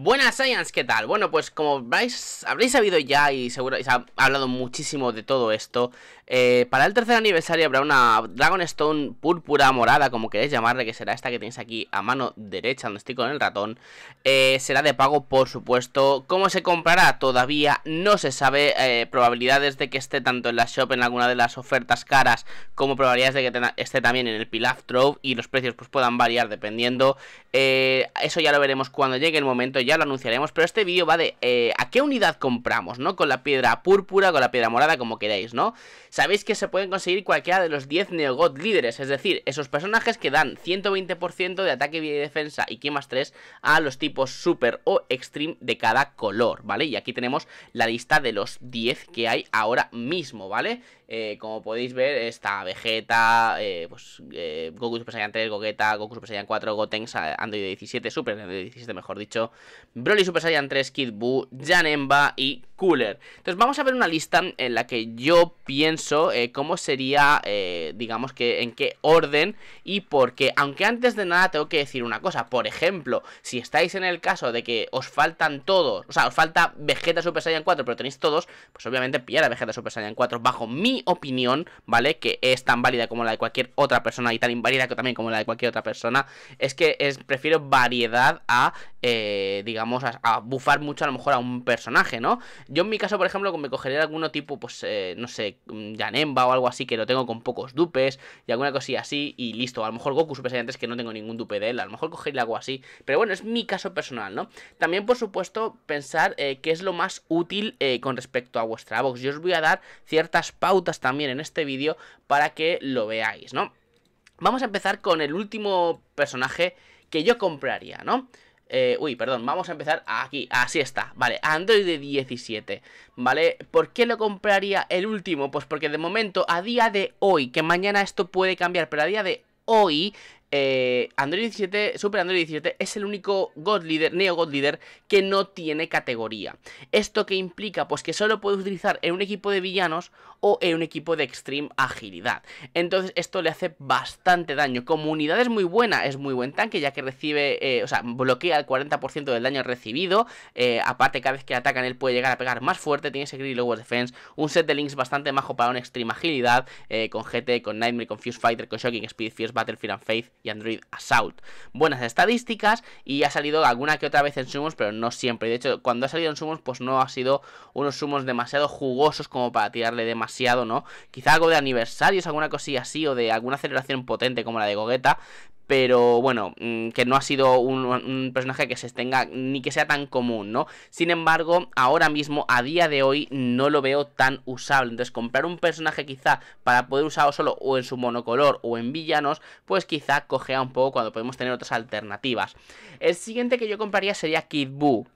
Buenas Science, ¿qué tal? Bueno, pues como vais, habréis sabido ya y seguro ha hablado muchísimo de todo esto eh, Para el tercer aniversario habrá una Dragonstone púrpura morada, como queréis llamarle Que será esta que tenéis aquí a mano derecha, donde estoy con el ratón eh, Será de pago, por supuesto ¿Cómo se comprará? Todavía no se sabe eh, Probabilidades de que esté tanto en la shop en alguna de las ofertas caras Como probabilidades de que esté también en el Pilaf Trove Y los precios pues puedan variar dependiendo Eso ya lo veremos cuando llegue el momento ya lo anunciaremos, pero este vídeo va de eh, a qué unidad compramos, ¿no? Con la piedra púrpura, con la piedra morada, como queráis, ¿no? Sabéis que se pueden conseguir cualquiera de los 10 neogod líderes, es decir, esos personajes que dan 120% de ataque, vida y defensa y que más 3 a los tipos super o extreme de cada color, ¿vale? Y aquí tenemos la lista de los 10 que hay ahora mismo, ¿vale? Eh, como podéis ver, está Vegeta, eh, pues, eh, Goku Super Saiyan 3, Gogeta, Goku Super Saiyan 4, Gotenks, Android 17, Super Android 17, mejor dicho, Broly Super Saiyan 3, Kid Buu, Janemba y cooler. Entonces vamos a ver una lista en la que yo pienso eh, cómo sería, eh, digamos que en qué orden y por qué. Aunque antes de nada tengo que decir una cosa. Por ejemplo, si estáis en el caso de que os faltan todos, o sea, os falta Vegeta Super Saiyan 4, pero tenéis todos, pues obviamente pillar a Vegeta Super Saiyan 4 bajo mi opinión, ¿vale? Que es tan válida como la de cualquier otra persona y tan inválida que también como la de cualquier otra persona. Es que es, prefiero variedad a, eh, digamos, a bufar mucho a lo mejor a un personaje, ¿no? Yo en mi caso, por ejemplo, me cogería alguno tipo, pues, eh, no sé, Yanemba o algo así, que lo tengo con pocos dupes y alguna cosilla así y listo. A lo mejor Goku Super antes que no tengo ningún dupe de él, a lo mejor cogería algo así. Pero bueno, es mi caso personal, ¿no? También, por supuesto, pensar eh, qué es lo más útil eh, con respecto a vuestra box. Yo os voy a dar ciertas pautas también en este vídeo para que lo veáis, ¿no? Vamos a empezar con el último personaje que yo compraría, ¿no? Eh, uy, perdón, vamos a empezar aquí, así está, vale, Android de 17, ¿vale? ¿Por qué lo compraría el último? Pues porque de momento, a día de hoy, que mañana esto puede cambiar, pero a día de hoy eh, Android 17, Super Android 17 es el único God Leader, Neo God Leader que no tiene categoría. ¿Esto qué implica? Pues que solo puede utilizar en un equipo de villanos o en un equipo de extreme agilidad. Entonces esto le hace bastante daño. Como unidad es muy buena, es muy buen tanque ya que recibe, eh, o sea, bloquea el 40% del daño recibido. Eh, aparte cada vez que atacan él puede llegar a pegar más fuerte, tiene ese y Lower Defense, un set de links bastante majo para un extreme agilidad con GT, con Nightmare, con Fuse Fighter, con Shocking Speed, Fierce Battlefield and Faith y Android Assault. Buenas estadísticas y ha salido alguna que otra vez en sumos, pero no siempre. De hecho, cuando ha salido en sumos, pues no ha sido unos sumos demasiado jugosos como para tirarle demasiado, ¿no? Quizá algo de aniversarios, alguna cosilla así, o de alguna aceleración potente como la de Gogeta, pero bueno, mm, que no ha sido un, personaje que se tenga ni que sea tan común, ¿no? Sin embargo, ahora mismo, a día de hoy, no lo veo tan usable. Entonces, comprar un personaje quizá para poder usarlo solo o en su monocolor o en villanos, pues quizá cogea un poco cuando podemos tener otras alternativas. El siguiente que yo compraría sería Kid Buu.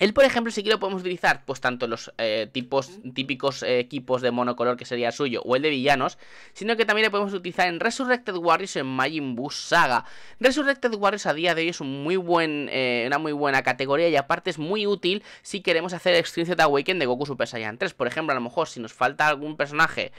Él, por ejemplo, si que lo podemos utilizar, pues tanto los eh, tipos, típicos eh, equipos de monocolor que sería el suyo o el de villanos, sino que también lo podemos utilizar en Resurrected Warriors en Majin Buu Saga. Resurrected Warriors a día de hoy es un muy buen, eh, una muy buena categoría y aparte es muy útil si queremos hacer Z Awaken de Goku Super Saiyan 3. Por ejemplo, a lo mejor si nos falta algún personaje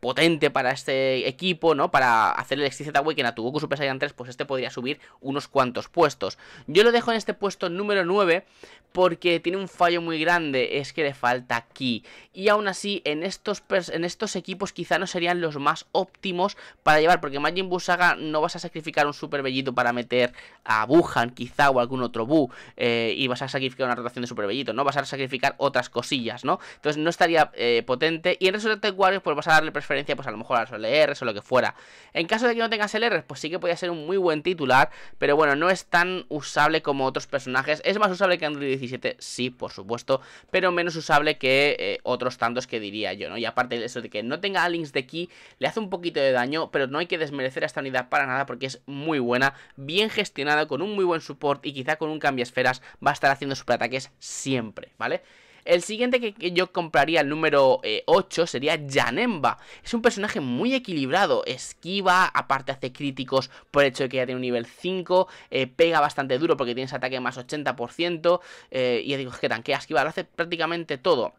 potente para este equipo, ¿no? Para hacer el Z Awaken a tu Goku Super Saiyan 3, pues este podría subir unos cuantos puestos. Yo lo dejo en este puesto número 9 por porque tiene un fallo muy grande, es que le falta aquí, Y aún así, en estos, en estos equipos quizá no serían los más óptimos para llevar, porque Majin Buu Saga no vas a sacrificar un super bellito para meter a Buhan quizá o algún otro Bu, eh, y vas a sacrificar una rotación de super bellito, ¿no? Vas a sacrificar otras cosillas, ¿no? Entonces no estaría eh, potente, y en de Warriors pues vas a darle preferencia pues a lo mejor a los LRs o lo que fuera. En caso de que no tengas LRs, pues sí que podría ser un muy buen titular, pero bueno, no es tan usable como otros personajes, es más usable que Android 17 sí, por supuesto, pero menos usable que eh, otros tantos que diría yo, ¿no? Y aparte de eso de que no tenga links de aquí le hace un poquito de daño, pero no hay que desmerecer a esta unidad para nada porque es muy buena, bien gestionada, con un muy buen support y quizá con un cambio esferas va a estar haciendo superataques siempre, ¿vale? El siguiente que yo compraría, el número 8, eh, sería Janemba. Es un personaje muy equilibrado, esquiva, aparte hace críticos por el hecho de que ya tiene un nivel 5, eh, pega bastante duro porque tiene ese ataque más 80%, eh, y digo, es que tanquea, esquiva, lo hace prácticamente todo.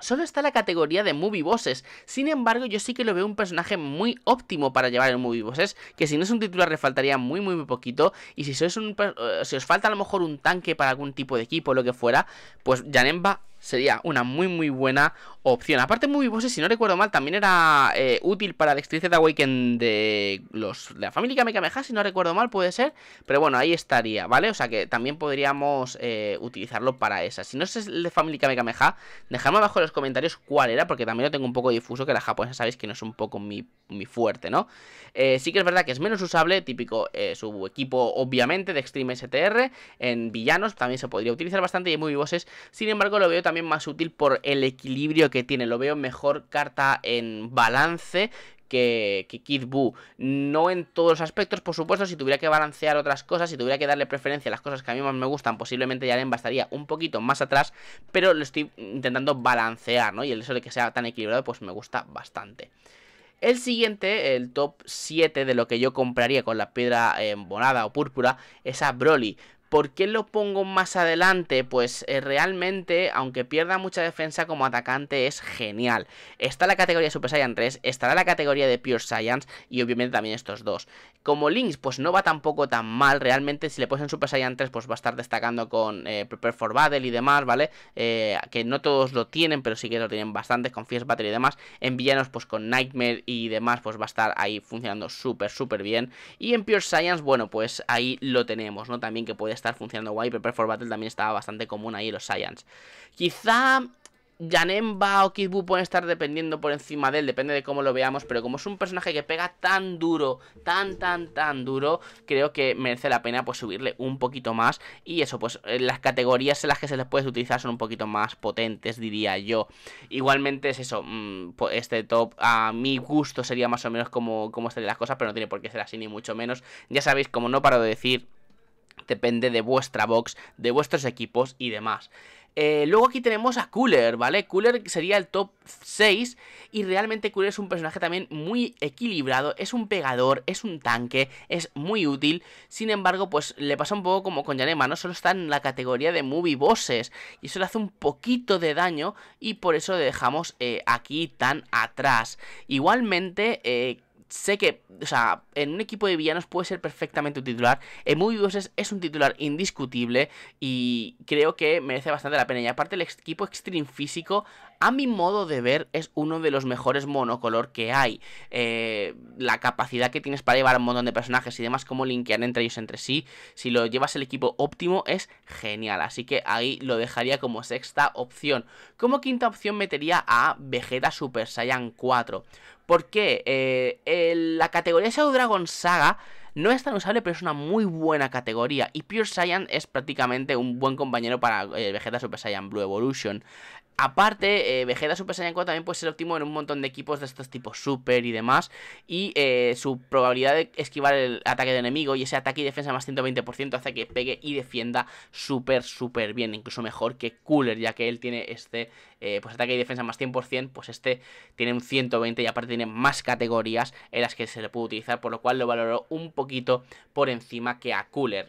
Solo está la categoría de movie bosses. Sin embargo, yo sí que lo veo un personaje muy óptimo para llevar el movie bosses. Que si no es un titular, le faltaría muy, muy, muy poquito. Y si sois un, eh, si os falta a lo mejor un tanque para algún tipo de equipo o lo que fuera, pues Janemba sería una muy muy buena opción. Aparte muy Bosses, pues, si no recuerdo mal, también era eh, útil para Dexterity Awaken de los de la familia Kamehameha, si no recuerdo mal, puede ser. Pero bueno, ahí estaría, ¿vale? O sea que también podríamos eh, utilizarlo para esa. Si no es el de familia Kamehameha, dejadme abajo en los comentarios cuál era, porque también lo tengo un poco difuso, que la japonesa sabéis que no es un poco mi, fuerte, ¿no? Eh, sí que es verdad que es menos usable, típico su equipo, obviamente, de Extreme STR. En villanos también se podría utilizar bastante y en Movie Sin embargo, lo veo también más útil por el equilibrio que tiene. Lo veo mejor carta en balance que, que, Kid Buu. No en todos los aspectos, por supuesto, si tuviera que balancear otras cosas, si tuviera que darle preferencia a las cosas que a mí más me gustan, posiblemente Yaren bastaría un poquito más atrás, pero lo estoy intentando balancear, ¿no? Y el hecho de que sea tan equilibrado, pues me gusta bastante. El siguiente, el top 7 de lo que yo compraría con la piedra embonada eh, o púrpura, es a Broly. ¿Por qué lo pongo más adelante? Pues eh, realmente, aunque pierda mucha defensa como atacante, es genial. Está la categoría de Super Saiyan 3, estará la categoría de Pure Science y obviamente también estos dos. Como Lynx, pues no va tampoco tan mal. Realmente, si le pones en Super Saiyan 3, pues va a estar destacando con eh, for Battle y demás, ¿vale? Eh, que no todos lo tienen, pero sí que lo tienen bastante con Fierce Battle y demás. En villanos, pues con Nightmare y demás, pues va a estar ahí funcionando súper, súper bien. Y en Pure Science, bueno, pues ahí lo tenemos, ¿no? También que puede estar estar funcionando guay. Prepare for Battle también estaba bastante común ahí los Science. Quizá Janemba o Kidbu pueden estar dependiendo por encima de él, depende de cómo lo veamos, pero como es un personaje que pega tan duro, tan, tan, tan duro, creo que merece la pena pues subirle un poquito más y eso, pues eh, las categorías en las que se les puede utilizar son un poquito más potentes, diría yo. Igualmente es eso, mm, pues, este top a mi gusto sería más o menos como, como las cosas, pero no tiene por qué ser así ni mucho menos. Ya sabéis, como no paro de decir Depende de vuestra box, de vuestros equipos y demás. Eh, luego aquí tenemos a Cooler, ¿vale? Cooler sería el top 6 y realmente Cooler es un personaje también muy equilibrado, es un pegador, es un tanque, es muy útil, sin embargo pues le pasa un poco como con Yanema, no solo está en la categoría de movie bosses y solo hace un poquito de daño y por eso le dejamos eh, aquí tan atrás. Igualmente eh, sé que, o sea, en un equipo de villanos puede ser perfectamente un titular. En Movie Bosses es un titular indiscutible y creo que merece bastante la pena. Y aparte, el equipo Extreme físico a mi modo de ver, es uno de los mejores monocolor que hay. Eh, la capacidad que tienes para llevar un montón de personajes y demás, cómo linkear entre ellos entre sí, si lo llevas el equipo óptimo, es genial. Así que ahí lo dejaría como sexta opción. Como quinta opción metería a Vegeta Super Saiyan 4. Porque eh, la categoría Shadow Dragon Saga no es tan usable, pero es una muy buena categoría. Y Pure Saiyan es prácticamente un buen compañero para eh, Vegeta Super Saiyan Blue Evolution. Aparte, eh, Vegeta Super Saiyan 4 también puede ser óptimo en un montón de equipos de estos tipos super y demás. Y eh, su probabilidad de esquivar el ataque de enemigo y ese ataque y defensa más 120% hace que pegue y defienda súper, súper bien. Incluso mejor que Cooler, ya que él tiene este pues ataque y defensa más 100%. Pues este tiene un 120 y aparte tiene más categorías en las que se le puede utilizar. Por lo cual lo valoró un poco poquito por encima que a Cooler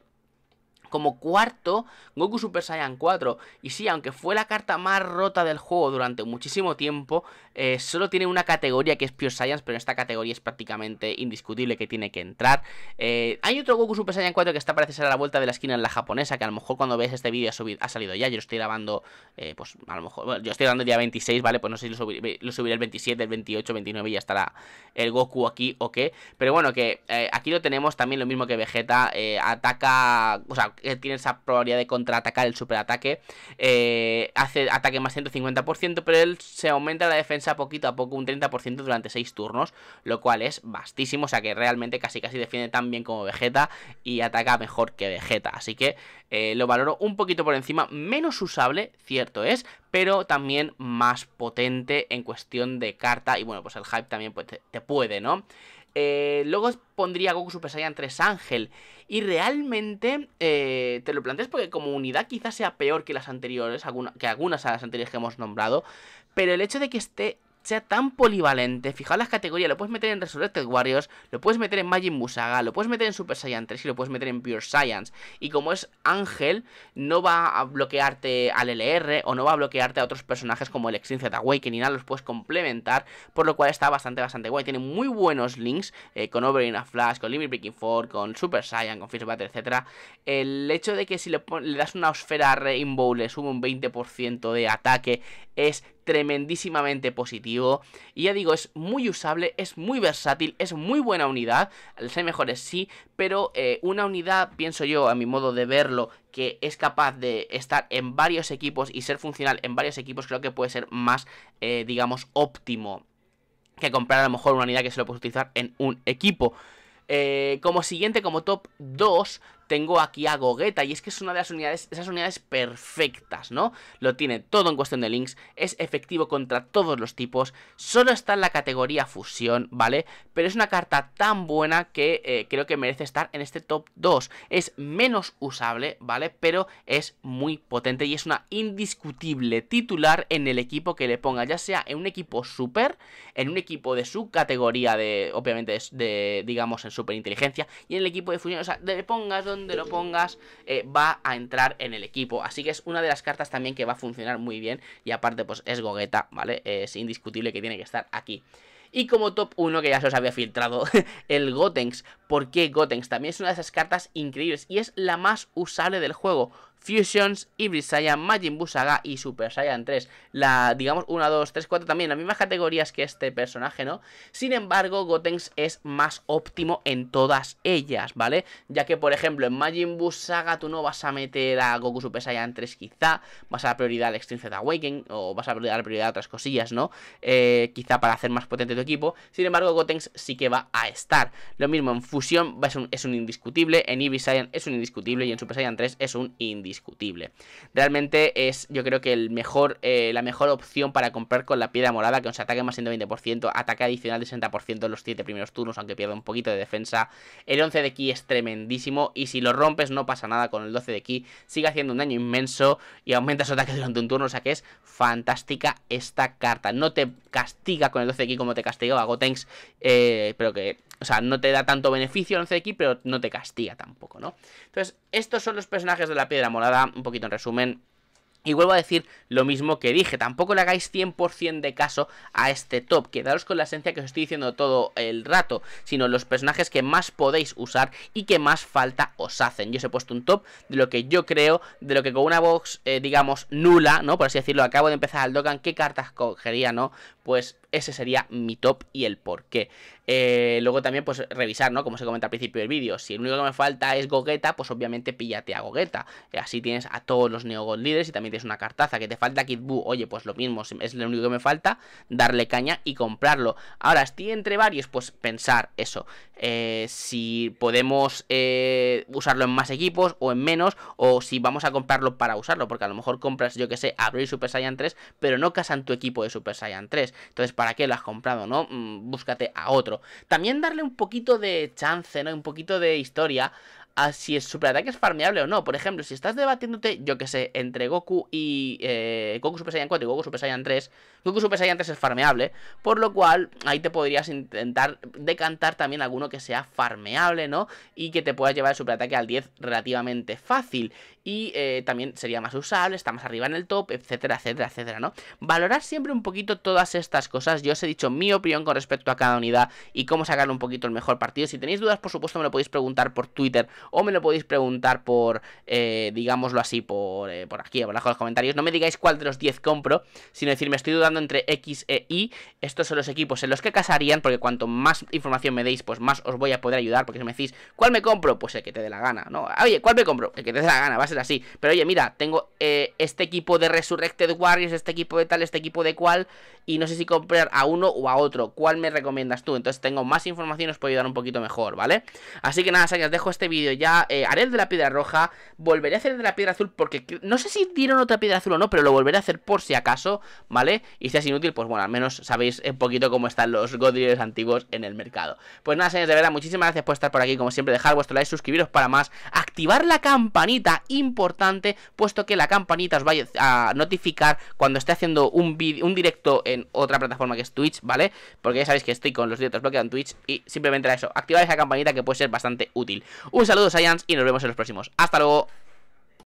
como cuarto Goku Super Saiyan 4. Y sí, aunque fue la carta más rota del juego durante muchísimo tiempo, eh, solo tiene una categoría que es Pure Saiyans, pero esta categoría es prácticamente indiscutible que tiene que entrar. Eh, hay otro Goku Super Saiyan 4 que está parece ser a la vuelta de la esquina en la japonesa, que a lo mejor cuando veis este vídeo ha, ha, salido ya. Yo lo estoy grabando, eh, pues a lo mejor, yo estoy grabando el día 26, ¿vale? Pues no sé si lo, subiré, el 27, el 28, 29 y ya estará el Goku aquí o qué. Pero bueno, que aquí lo tenemos también lo mismo que Vegeta, ataca, o sea, que eh, tiene esa probabilidad de contraatacar, el superataque, eh, hace ataque más 150%, pero él se aumenta la defensa poquito a poco, un 30% durante 6 turnos, lo cual es vastísimo, o sea que realmente casi casi defiende tan bien como Vegeta y ataca mejor que Vegeta, así que eh, lo valoro un poquito por encima, menos usable, cierto es, pero también más potente en cuestión de carta y bueno, pues el hype también pues, te puede, ¿no? Eh, luego pondría Goku Super Saiyan 3 Ángel. Y realmente eh, te lo planteas porque como unidad quizás sea peor que las anteriores, que algunas de las anteriores que hemos nombrado. Pero el hecho de que esté sea tan polivalente. Fijaos las categorías, lo puedes meter en Resurrected Warriors, lo puedes meter en magic Musaga, lo puedes meter en Super Saiyan 3 y lo puedes meter en Pure Science. Y como es Ángel, no va a bloquearte al LR o no va a bloquearte a otros personajes como el que ni nada, los puedes complementar, por lo cual está bastante, bastante guay. Tiene muy buenos links eh, con Overin a Flash, con Limit Breaking 4, con Super Saiyan, con Fist Battle, etc. El hecho de que si le, das una esfera Rainbow le sube un 20% de ataque es tremendísimamente positivo. Y ya digo, es muy usable, es muy versátil, es muy buena unidad. Ser mejores sí, pero eh, una unidad, pienso yo, a mi modo de verlo, que es capaz de estar en varios equipos y ser funcional en varios equipos, creo que puede ser más, eh, digamos, óptimo que comprar a lo mejor una unidad que se lo puedes utilizar en un equipo. Eh, como siguiente, como top 2, tengo aquí a Gogeta y es que es una de las unidades, esas unidades perfectas, ¿no? Lo tiene todo en cuestión de links, es efectivo contra todos los tipos, solo está en la categoría fusión, ¿vale? Pero es una carta tan buena que eh, creo que merece estar en este top 2. Es menos usable, ¿vale? Pero es muy potente y es una indiscutible titular en el equipo que le ponga, ya sea en un equipo super, en un equipo de su categoría de, obviamente, de, digamos, en super inteligencia y en el equipo de fusión, o sea, le pongas donde donde lo pongas eh, va a entrar en el equipo. Así que es una de las cartas también que va a funcionar muy bien. Y aparte, pues es gogueta ¿vale? Es indiscutible que tiene que estar aquí. Y como top 1, que ya se os había filtrado, el Gotenks. ¿Por qué Gotenks? También es una de esas cartas increíbles y es la más usable del juego. Fusions, Hybrid Saiyan, Majin Buu Saga y Super Saiyan 3. La, digamos, 1, 2, 3, 4 también, las mismas categorías que este personaje, ¿no? Sin embargo, Gotenks es más óptimo en todas ellas, ¿vale? Ya que, por ejemplo, en Majin Buu Saga tú no vas a meter a Goku Super Saiyan 3 quizá, vas a dar prioridad al Extreme Awakening o vas a dar prioridad a otras cosillas, ¿no? Eh, quizá para hacer más potente tu equipo. Sin embargo, Gotenks sí que va a estar. Lo mismo en Fusión es un, es un indiscutible, en Hybrid Saiyan es un indiscutible y en Super Saiyan 3 es un indiscutible discutible, Realmente es, yo creo que el mejor, eh, la mejor opción para comprar con la piedra morada, que nos ataque más 120%, ataque adicional de 60% en los 7 primeros turnos, aunque pierda un poquito de defensa. El 11 de ki es tremendísimo y si lo rompes no pasa nada con el 12 de ki, sigue haciendo un daño inmenso y aumenta su ataque durante un turno, o sea que es fantástica esta carta. No te castiga con el 12 de ki como te castigaba Gotenks, eh, pero que o sea, no te da tanto beneficio el 11 pero no te castiga tampoco, ¿no? Entonces, estos son los personajes de la piedra morada, un poquito en resumen. Y vuelvo a decir lo mismo que dije, tampoco le hagáis 100% de caso a este top, quedaros con la esencia que os estoy diciendo todo el rato, sino los personajes que más podéis usar y que más falta os hacen. Yo os he puesto un top de lo que yo creo, de lo que con una box, eh, digamos, nula, ¿no? Por así decirlo, acabo de empezar al Dogan, ¿qué cartas cogería, no? Pues ese sería mi top y el por qué. Eh, luego también, pues revisar, ¿no? Como se comenta al principio del vídeo, si el único que me falta es Gogeta, pues obviamente píllate a Gogeta. Eh, así tienes a todos los neogod líderes y también tienes una cartaza que te falta Kid Buu. Oye, pues lo mismo, es lo único que me falta, darle caña y comprarlo. Ahora, estoy entre varios, pues pensar eso. Eh, si podemos eh, usarlo en más equipos o en menos, o si vamos a comprarlo para usarlo, porque a lo mejor compras, yo que sé, abrir Super Saiyan 3, pero no casan tu equipo de Super Saiyan 3. Entonces, ¿para qué lo has comprado, no? Mm, búscate a otro. También darle un poquito de chance, ¿no? Un poquito de historia a si el superataque es farmeable o no. Por ejemplo, si estás debatiéndote, yo que sé, entre Goku y eh, Goku Super Saiyan 4 y Goku Super Saiyan 3, Goku Super Saiyan 3 es farmeable, por lo cual ahí te podrías intentar decantar también alguno que sea farmeable, ¿no? Y que te pueda llevar el superataque al 10 relativamente fácil. Y eh, también sería más usable, está más arriba en el top, etcétera, etcétera, etcétera, ¿no? Valorar siempre un poquito todas estas cosas. Yo os he dicho mi opinión con respecto a cada unidad y cómo sacar un poquito el mejor partido. Si tenéis dudas, por supuesto, me lo podéis preguntar por Twitter o me lo podéis preguntar por, eh, digámoslo así, por, eh, por aquí, abajo en los comentarios. No me digáis cuál de los 10 compro, sino decir... Me estoy dudando entre X e Y. Estos son los equipos en los que casarían, porque cuanto más información me deis, pues más os voy a poder ayudar, porque si me decís, ¿cuál me compro? Pues el que te dé la gana, ¿no? Oye, ¿cuál me compro? El que te dé la gana, va a ser así. Pero oye, mira, tengo eh, este equipo de Resurrected Warriors, este equipo de tal, este equipo de cual, y no sé si comprar a uno o a otro. ¿Cuál me recomiendas tú? Entonces tengo más información y os puedo ayudar un poquito mejor, ¿vale? Así que nada, os dejo este vídeo ya eh, haré el de la piedra roja, volveré a hacer el de la piedra azul, porque no sé si dieron otra piedra azul o no, pero lo volveré a hacer por si acaso, ¿vale? Y si es inútil, pues bueno, al menos sabéis un poquito cómo están los Godriers antiguos en el mercado. Pues nada, señores, de verdad, muchísimas gracias por estar por aquí, como siempre, dejar vuestro like, suscribiros para más, activar la campanita, importante, puesto que la campanita os va a notificar cuando esté haciendo un, un directo en otra plataforma que es Twitch, ¿vale? Porque ya sabéis que estoy con los directos bloqueados en Twitch y simplemente era eso, activar esa campanita que puede ser bastante útil. Un saludo Science y nos vemos en los próximos. ¡Hasta luego!